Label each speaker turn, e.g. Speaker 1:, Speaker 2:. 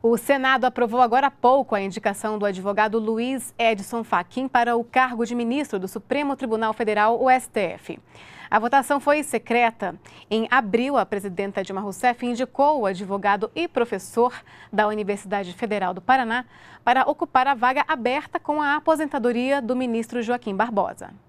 Speaker 1: O Senado aprovou agora há pouco a indicação do advogado Luiz Edson Fachin para o cargo de ministro do Supremo Tribunal Federal, o STF. A votação foi secreta. Em abril, a presidenta Dilma Rousseff indicou o advogado e professor da Universidade Federal do Paraná para ocupar a vaga aberta com a aposentadoria do ministro Joaquim Barbosa.